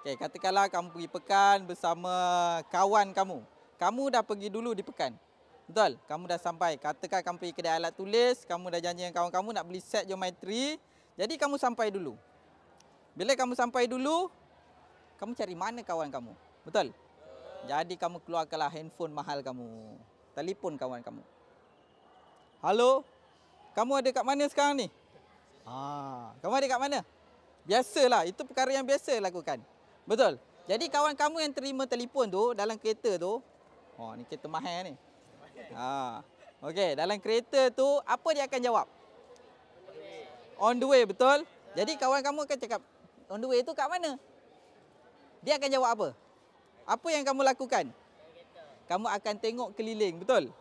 Okey, katakanlah kamu pergi pekan bersama kawan kamu. Kamu dah pergi dulu di pekan. Betul? Kamu dah sampai. Katakan kamu pergi kedai alat tulis, kamu dah janji dengan kawan kamu nak beli set geometri. Jadi kamu sampai dulu. Bila kamu sampai dulu, kamu cari mana kawan kamu? Betul? Jadi kamu keluarkanlah handphone mahal kamu. Telepon kawan kamu. Halo? Kamu ada kat mana sekarang ni? Ah, kamu ada kat mana? Biasalah, itu perkara yang biasa lakukan. Betul. Jadi kawan kamu yang terima telefon tu dalam kereta tu. Oh, ni kereta mahal ni. Ha. Okey, dalam kereta tu apa dia akan jawab? On the way, betul? Jadi kawan kamu akan cakap on the way tu kat mana? Dia akan jawab apa? Apa yang kamu lakukan? Kamu akan tengok keliling, betul?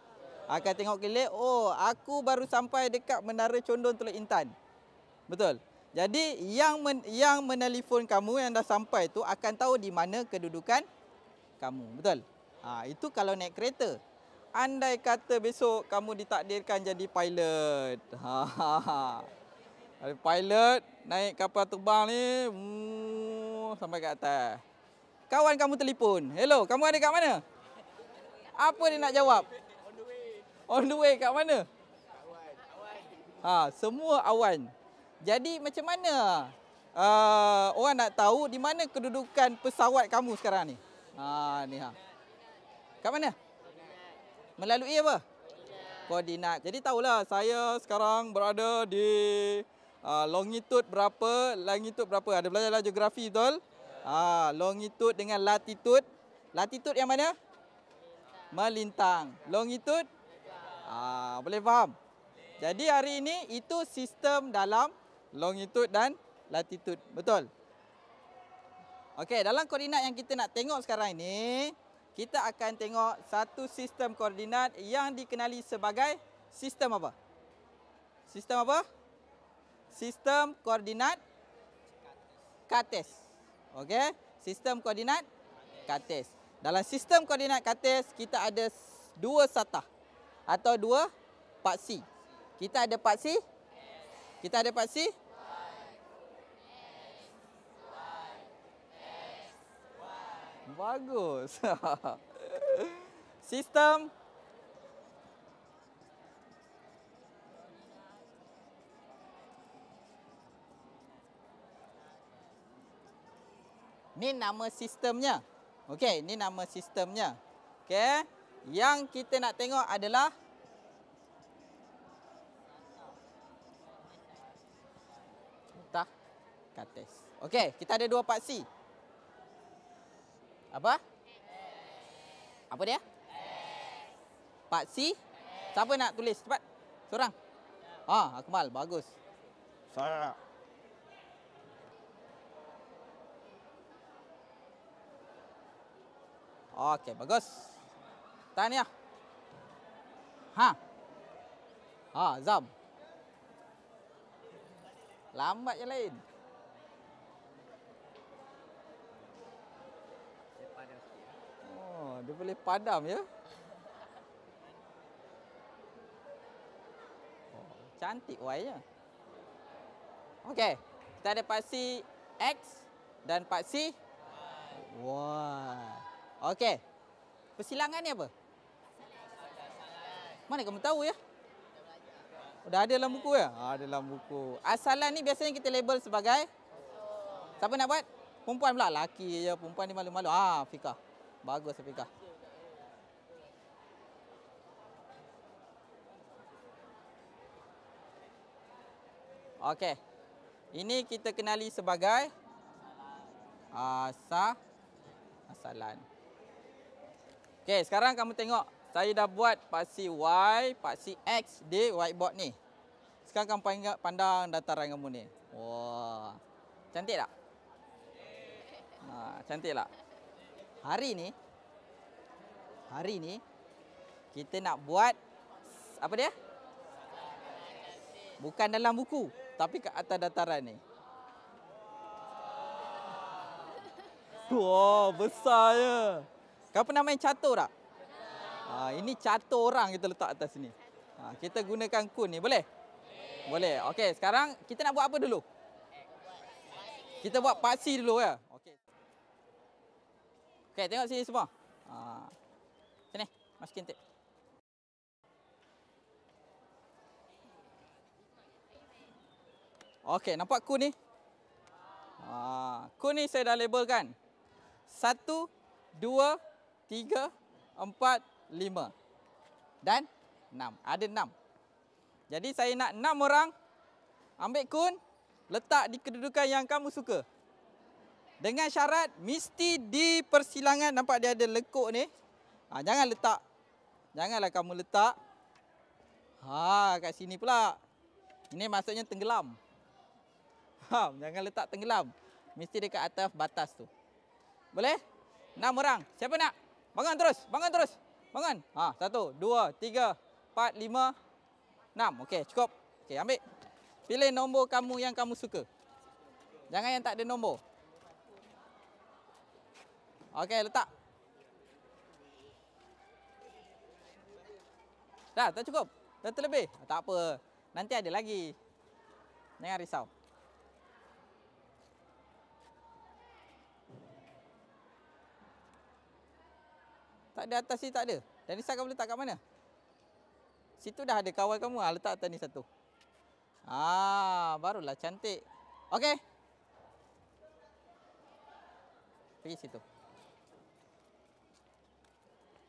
Akan tengok keliling. Oh, aku baru sampai dekat Menara Condong Teluk Intan. Betul? Jadi yang men, yang menelpon kamu yang dah sampai tu akan tahu di mana kedudukan kamu. Betul? Ha, itu kalau naik kereta. Andai kata besok kamu ditakdirkan jadi pilot. Ha, ha, ha. Pilot naik kapal terbang ni wuh, mm, sampai ke atas. Kawan kamu telefon. Hello, kamu ada kat mana? Apa dia nak jawab? On the way. On the way kat mana? Awan. Ha, awan. Semua awan. Jadi macam mana uh, orang nak tahu di mana kedudukan pesawat kamu sekarang ni? Ha uh, ni ha. Kat mana? Melalui apa? Koordinat. Jadi tahulah saya sekarang berada di uh, longitude berapa, longitude berapa. Ada belajar lah geografi betul? Ah, uh, longitude dengan latitude. Latitude yang mana? Melintang. Longitude? Ah, uh, boleh faham? Jadi hari ini itu sistem dalam longitude dan latitude. Betul? Okey, dalam koordinat yang kita nak tengok sekarang ini, kita akan tengok satu sistem koordinat yang dikenali sebagai sistem apa? Sistem apa? Sistem koordinat kates. Okey, sistem koordinat kates. Dalam sistem koordinat kates kita ada dua satah atau dua paksi. Kita ada paksi kita ada paksi? Bagus. Sistem. Ni nama sistemnya. Okey, ni nama sistemnya. Okey. Yang kita nak tengok adalah bakar test. Okey, kita ada dua paksi. Apa? Apa dia? Paksi? Siapa nak tulis? Cepat. Seorang. Ha, ah, Akmal. Bagus. Saya. Okey, bagus. Tahniah. Ha. Ha, Zam. Lambat je lain. boleh padam ya. Oh, cantik wayarnya. Okey, kita ada paksi X dan paksi Y. Wah. Okey. Persilangan ni apa? Mana kamu tahu ya? Dah ada dalam buku ya? Ah, ada dalam buku. Asalan ni biasanya kita label sebagai Siapa nak buat? Perempuan pula. Laki je. Perempuan ni malu-malu. Ah, Fika. Bagus Fika. Okey. Ini kita kenali sebagai asal ah, asalan. Okey, sekarang kamu tengok saya dah buat paksi Y, paksi X di whiteboard ni. Sekarang kamu pandang, pandang dataran kamu ni. Wah. Cantik tak? Ha, cantik tak? Hari ni hari ni kita nak buat apa dia? Bukan dalam buku tapi ke atas dataran ni. Wah, wow, besarnya. Kau pernah main catur tak? Ha, ini catur orang kita letak atas sini. Ha, kita gunakan kun ni, boleh? Boleh. Okey, sekarang kita nak buat apa dulu? Kita buat paksi dulu ya. Okey. Okay tengok sini semua. Ha. Sini, masukin tip. Okey, nampak kun ni? Ha, ah, kun ni saya dah label kan? Satu, dua, tiga, empat, lima. Dan enam. Ada enam. Jadi saya nak enam orang ambil kun, letak di kedudukan yang kamu suka. Dengan syarat mesti di persilangan nampak dia ada lekuk ni. Ha, jangan letak. Janganlah kamu letak. Ha, kat sini pula. Ini maksudnya tenggelam. Ha, jangan letak tenggelam. Mesti dekat atas batas tu. Boleh? Enam orang. Siapa nak? Bangun terus. Bangun terus. Bangun. Ha, satu, dua, tiga, empat, lima, enam. Okey, cukup. Okey, ambil. Pilih nombor kamu yang kamu suka. Jangan yang tak ada nombor. Okey, letak. Dah, tak cukup. Dah terlebih. Tak apa. Nanti ada lagi. Jangan risau. Tak ada atas sini tak ada. Tenisa kamu letak kat mana? Situ dah ada kawan kamu ah letak tenis satu. Ah, barulah cantik. Okey. Pergi situ.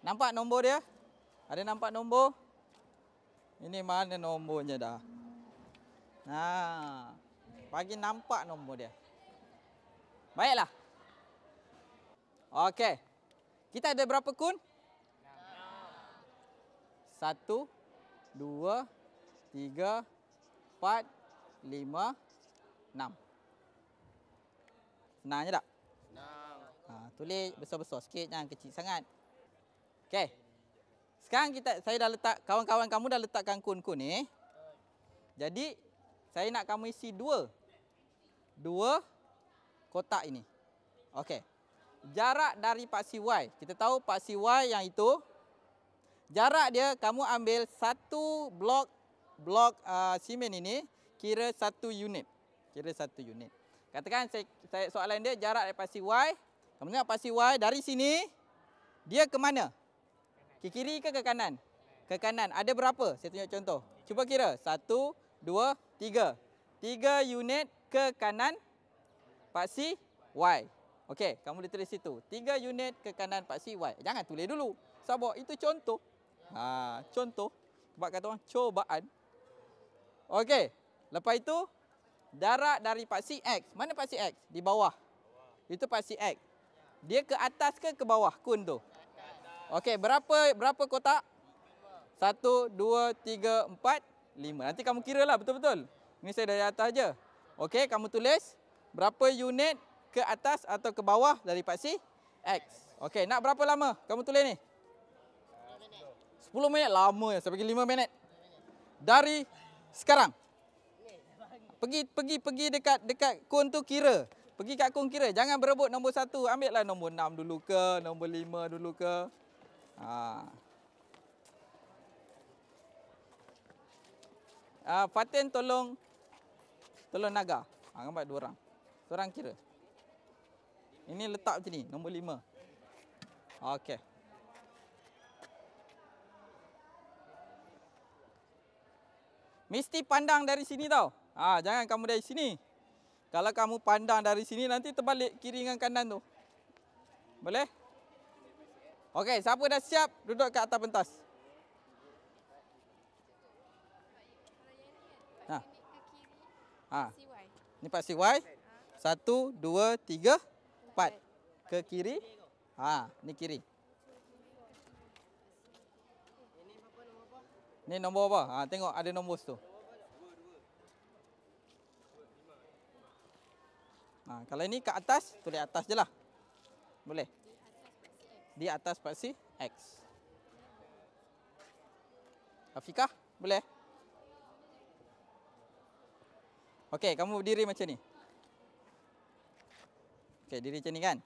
Nampak nombor dia? Ada nampak nombor? Ini mana nombornya dah? Nah. Pagi nampak nombor dia. Baiklah. Okey. Kita ada berapa kun? Satu, dua, tiga, empat, lima, enam. Senang je tak? Senang. Ha, tulis besar-besar sikit, jangan kecil sangat. Okey. Sekarang kita saya dah letak, kawan-kawan kamu dah letakkan kun-kun ni. Jadi, saya nak kamu isi dua. Dua kotak ini. Okey jarak dari paksi Y. Kita tahu paksi Y yang itu. Jarak dia kamu ambil satu blok blok uh, simen ini. Kira satu unit. Kira satu unit. Katakan saya, saya soalan dia jarak dari paksi Y. Kamu tengok paksi Y dari sini. Dia ke mana? Ke kiri ke ke kanan? Ke kanan. Ada berapa? Saya tunjuk contoh. Cuba kira. Satu, dua, tiga. Tiga unit ke kanan paksi Y. Okey, kamu boleh tulis situ. Tiga unit ke kanan paksi Y. Jangan tulis dulu. Sabo, itu contoh. Ha, contoh. Sebab kata orang, cobaan. Okey, lepas itu, darat dari paksi X. Mana paksi X? Di bawah. Itu paksi X. Dia ke atas ke ke bawah kun tu? Okey, berapa berapa kotak? Satu, dua, tiga, empat, lima. Nanti kamu kira lah betul-betul. Ini saya dari atas je. Okey, kamu tulis. Berapa unit ke atas atau ke bawah dari Paksi X. Okey, nak berapa lama kamu tulis ni? 10 minit. 10 lama ya, saya bagi 5 minit. Dari sekarang. Pergi pergi pergi dekat dekat kon tu kira. Pergi kat kon kira. Jangan berebut nombor 1. lah nombor 6 dulu ke, nombor 5 dulu ke. Ha. Ah, Fatin tolong tolong naga. Ah, gambar dua orang. orang kira. Ini letak macam ni, nombor 5. Okey. Mesti pandang dari sini tau. Ha, jangan kamu dari sini. Kalau kamu pandang dari sini nanti terbalik kiri dengan kanan tu. Boleh? Okey, siapa dah siap duduk kat atas pentas? Ha. Ha. Ini pasti Y. Ha. Satu, dua, tiga. Ha empat ke kiri. Ha, ni kiri. Ini apa apa? Ni nombor apa? Ha, tengok ada nombor tu. Ha, kalau ini ke atas, tulis atas je lah. Boleh? Di atas paksi X. Afiqah, boleh? Okey, kamu berdiri macam ni. Okey, diri macam ni kan.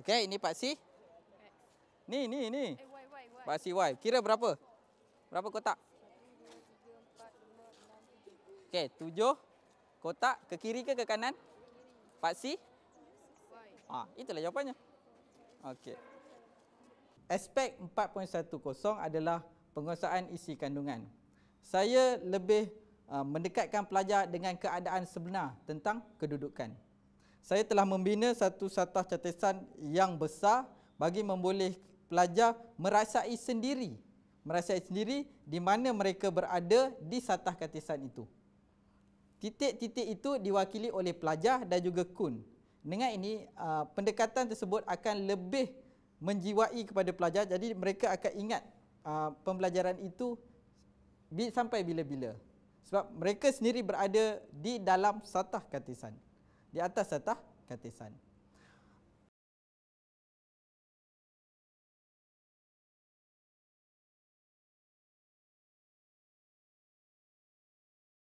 Okey, ini Paksi. C. X. Ni, ni, ni. Eh, y, Kira berapa? Berapa kotak? 1 Okey, 7 kotak ke kiri ke ke kanan? Paksi. C. Ah, itulah jawapannya. Okey. Aspek 4.10 adalah penguasaan isi kandungan. Saya lebih ah, mendekatkan pelajar dengan keadaan sebenar tentang kedudukan saya telah membina satu satah catatan yang besar bagi memboleh pelajar merasai sendiri merasai sendiri di mana mereka berada di satah catatan itu titik-titik itu diwakili oleh pelajar dan juga kun dengan ini uh, pendekatan tersebut akan lebih menjiwai kepada pelajar jadi mereka akan ingat uh, pembelajaran itu sampai bila-bila sebab mereka sendiri berada di dalam satah katisan di atas atas katisan.